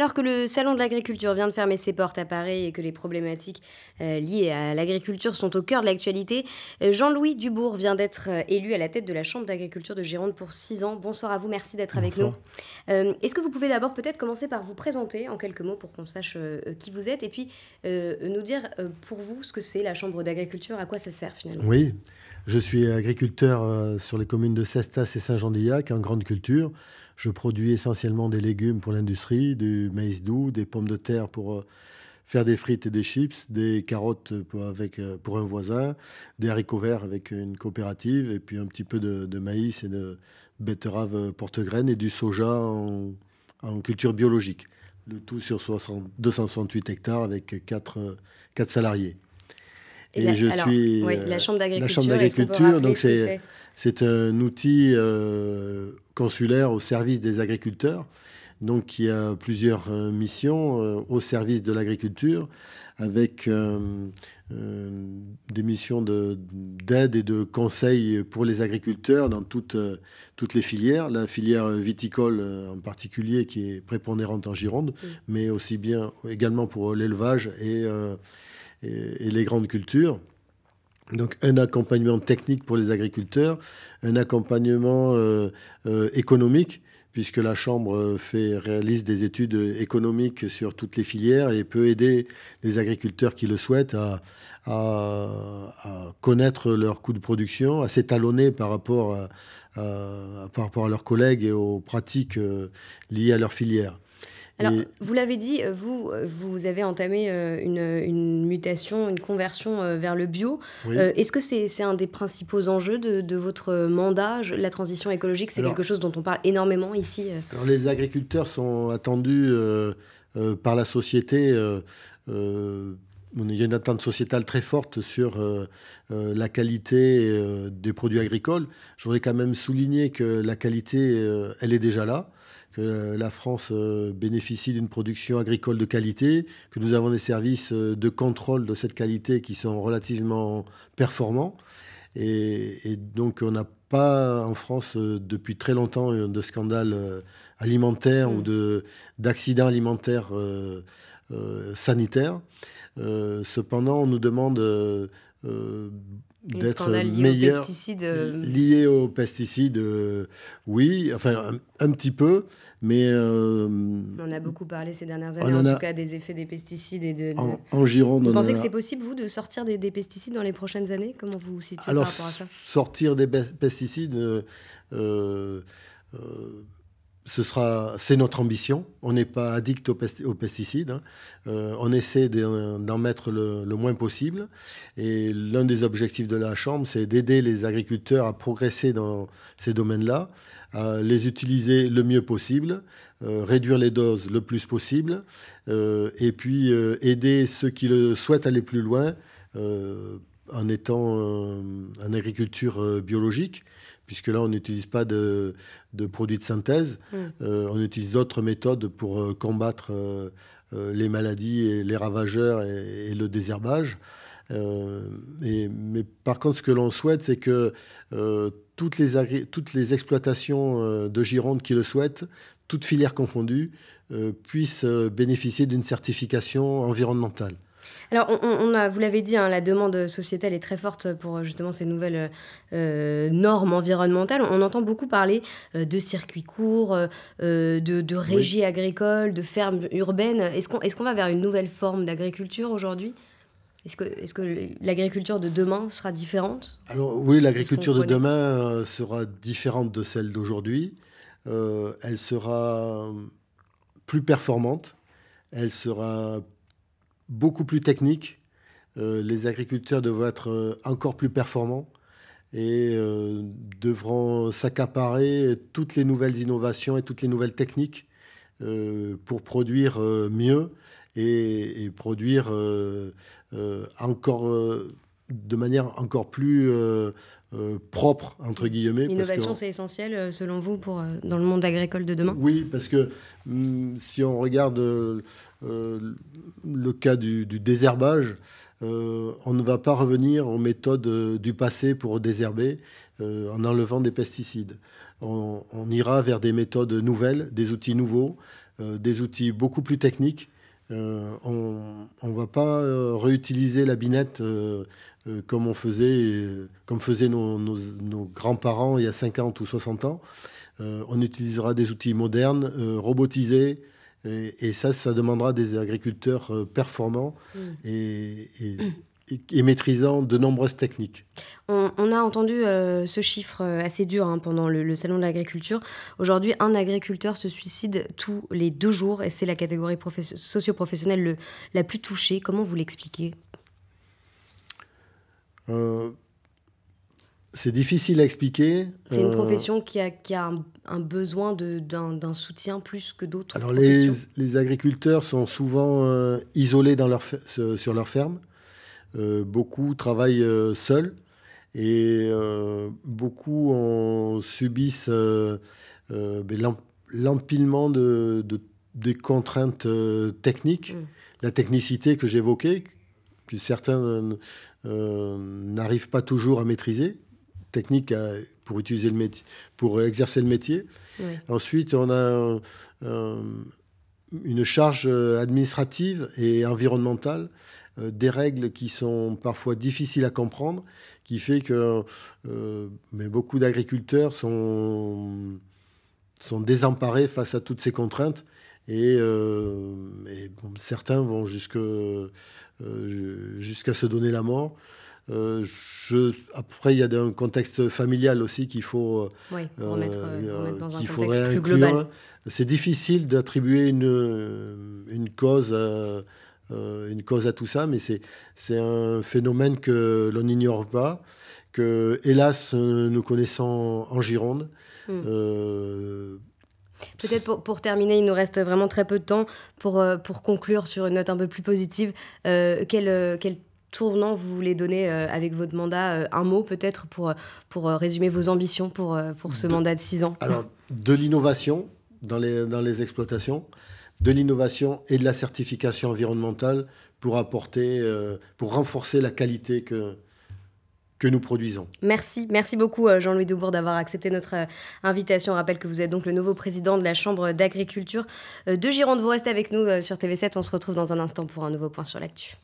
Alors que le Salon de l'agriculture vient de fermer ses portes à Paris et que les problématiques euh, liées à l'agriculture sont au cœur de l'actualité, euh, Jean-Louis Dubourg vient d'être euh, élu à la tête de la Chambre d'agriculture de Gironde pour six ans. Bonsoir à vous, merci d'être avec nous. Est-ce que vous pouvez d'abord peut-être commencer par vous présenter en quelques mots pour qu'on sache qui vous êtes et puis nous dire pour vous ce que c'est la Chambre d'agriculture, à quoi ça sert finalement Oui, je suis agriculteur sur les communes de Sestas et Saint-Jean-d'Illac en grande culture. Je produis essentiellement des légumes pour l'industrie, du maïs doux, des pommes de terre pour euh, faire des frites et des chips, des carottes pour, avec, euh, pour un voisin, des haricots verts avec une coopérative, et puis un petit peu de, maïs et de betterave porte-graines et du soja en, culture biologique. Le tout sur 268 hectares avec 4, salariés. Et, je suis la euh, chambre d'agriculture. donc c'est c'est un outil consulaire au service des agriculteurs donc y a plusieurs euh, missions euh, au service de l'agriculture, avec euh, des missions d'aide et de conseil pour les agriculteurs dans toutes, les filières. La filière viticole en particulier, qui est prépondérante en Gironde, mais aussi bien également pour l'élevage et, les grandes cultures. Donc un accompagnement technique pour les agriculteurs, un accompagnement économique puisque la Chambre euh, fait, réalise des études euh, économiques sur toutes les filières et peut aider les agriculteurs qui le souhaitent à, connaître leurs coûts de production, à s'étalonner par rapport à, par rapport à leurs collègues et aux pratiques euh, liées à leur filière. Alors, vous l'avez dit, euh, vous, euh, vous avez entamé euh, une, mutation, une conversion vers le bio. Est-ce que c'est un des principaux enjeux de, votre mandat La transition écologique, c'est quelque chose dont on parle énormément ici. les agriculteurs sont attendus par la société. il y a une attente sociétale très forte sur la qualité des produits agricoles. Je voudrais quand même souligner que la qualité, elle est déjà là que la France euh, bénéficie d'une production agricole de qualité, que nous avons des services euh, de contrôle de cette qualité qui sont relativement performants. Et, donc on n'a pas en France euh, depuis très longtemps de scandale alimentaire ou mm. de, d'accident alimentaire sanitaire. cependant, on nous demande euh, d'être meilleur euh. lié aux pesticides euh, oui enfin un, petit peu mais on a beaucoup parlé ces dernières années en, tout cas des effets des pesticides et de, En, vous pensez que c'est possible vous de sortir des, pesticides dans les prochaines années comment vous vous situez Alors, par rapport à ça sortir des pesticides sera, c'est notre ambition. On n'est pas addict aux, pesticides. Hein. Euh, on essaie d'en mettre le, moins possible. Et l'un des objectifs de la Chambre, c'est d'aider les agriculteurs à progresser dans ces domaines-là, à les utiliser le mieux possible, euh, réduire les doses le plus possible, euh, et puis aider ceux qui le souhaitent aller plus loin en étant en agriculture biologique puisque là, on n'utilise pas de, produits de synthèse. Mm. Euh, on utilise d'autres méthodes pour euh, combattre euh, les maladies et les ravageurs et, le désherbage. mais par contre, ce que l'on souhaite, c'est que toutes, les toutes les exploitations de Gironde qui le souhaitent, toutes filières confondues, puissent bénéficier d'une certification environnementale. Alors, on, a, vous l'avez dit, hein, la demande sociétale est très forte pour euh, justement ces nouvelles euh, normes environnementales. On entend beaucoup parler euh, de circuits courts, de, de régies agricoles, de fermes urbaines. Est-ce qu'on est qu'on va vers une nouvelle forme d'agriculture aujourd'hui est-ce que, est que l'agriculture de demain sera différente Alors oui, l'agriculture de demain sera différente de celle d'aujourd'hui. elle sera plus performante, elle sera beaucoup plus technique. Euh, les agriculteurs devront être euh, encore plus performants et euh, devront s'accaparer toutes les nouvelles innovations et toutes les nouvelles techniques pour produire mieux et, et produire encore de manière encore plus euh, euh, propre, entre guillemets. L'innovation, c'est essentiel, euh, selon vous, pour, dans le monde agricole de demain Oui, parce que hum, si on regarde le cas du, désherbage, on ne va pas revenir aux méthodes du passé pour désherber en enlevant des pesticides. On, ira vers des méthodes nouvelles, des outils nouveaux, des outils beaucoup plus techniques. on ne va pas réutiliser la binette euh, comme on faisait, euh, comme faisaient nos, grands-parents il y a 50 ou 60 ans. Euh, on utilisera des outils modernes, robotisés, et, ça, ça demandera des agriculteurs performants mm. et, maîtrisant de nombreuses techniques. On, a entendu ce chiffre assez dur hein, pendant le, le, salon de l'agriculture. Aujourd'hui, un agriculteur se suicide tous les deux jours et c'est la catégorie socio-professionnelle la plus touchée. Comment vous l'expliquez euh, c'est difficile à expliquer. C'est une euh, profession qui a, un, besoin d'un soutien plus que d'autres. Alors les, agriculteurs sont souvent euh, isolés dans leur, sur leur ferme. beaucoup travaillent seuls et beaucoup subissent ben, l'empilement de, des contraintes techniques, mmh. la technicité que j'évoquais, certains euh, n'arrivent pas toujours à maîtriser, technique euh, pour, utiliser le pour exercer le métier. Ensuite, on a euh, une charge administrative et environnementale, des règles qui sont parfois difficiles à comprendre, qui fait que mais beaucoup d'agriculteurs sont sont désemparés face à toutes ces contraintes. Et, euh, certains vont euh, jusqu'à se donner la mort. Euh, après, il y a un contexte familial aussi qu'il faut oui, dans un contexte plus global. C'est difficile d'attribuer une, une, cause une cause à tout ça, mais c'est un phénomène que l'on n'ignore pas que, hélas, euh, nous connaissons en Gironde. Hmm. Euh, peut-être pour, terminer, il nous reste vraiment très peu de temps pour, euh, pour conclure sur une note un peu plus positive. quel, quel tournant vous voulez donner avec votre mandat Un mot peut-être pour, pour résumer vos ambitions pour, pour ce mandat de six ans Alors, de l'innovation dans les, dans les exploitations, de l'innovation et de la certification environnementale pour apporter, pour renforcer la qualité que, que nous produisons. Merci, merci beaucoup euh, Jean-Louis Dubourg d'avoir accepté notre euh, invitation. On rappelle que vous êtes donc le nouveau président de la Chambre d'agriculture euh, de Gironde. Vous restez avec nous sur TV7, on se retrouve dans un instant pour un nouveau point sur l'actu.